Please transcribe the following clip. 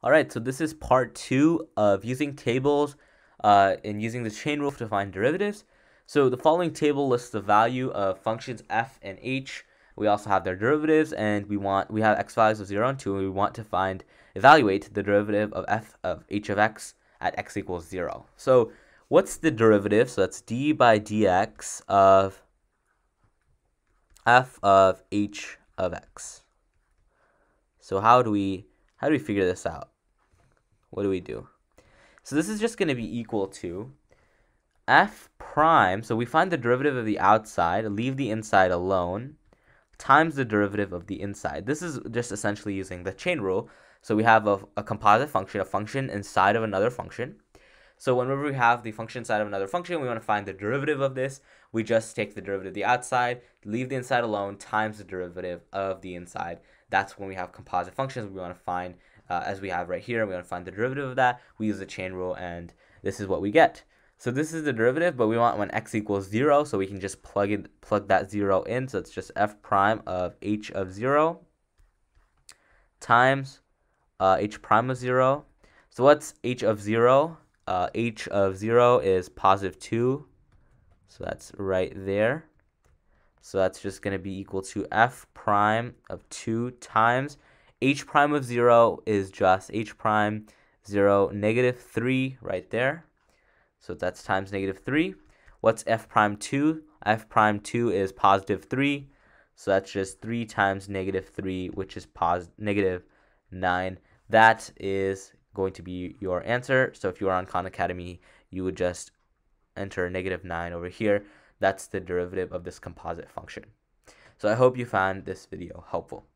All right, so this is part two of using tables uh, and using the chain rule to find derivatives. So the following table lists the value of functions f and h. We also have their derivatives, and we want we have x values of 0 and 2, and we want to find evaluate the derivative of f of h of x at x equals 0. So what's the derivative? So that's d by dx of f of h of x. So how do we how do we figure this out? What do we do? So this is just going to be equal to f prime, so we find the derivative of the outside, leave the inside alone, times the derivative of the inside. This is just essentially using the chain rule. So we have a, a composite function, a function inside of another function. So whenever we have the function side of another function, we want to find the derivative of this. We just take the derivative of the outside, leave the inside alone, times the derivative of the inside. That's when we have composite functions. We want to find, uh, as we have right here, we want to find the derivative of that. We use the chain rule, and this is what we get. So this is the derivative, but we want when x equals 0, so we can just plug in, plug that 0 in. So it's just f prime of h of 0 times uh, h prime of 0. So what's h of 0? uh, h of 0 is positive 2. So that's right there. So that's just going to be equal to f prime of 2 times h prime of 0 is just h prime 0 negative 3 right there. So that's times negative 3. What's f prime 2? f prime 2 is positive 3. So that's just 3 times negative 3, which is positive negative 9. That is going to be your answer. So if you are on Khan Academy, you would just enter negative 9 over here. That's the derivative of this composite function. So I hope you found this video helpful.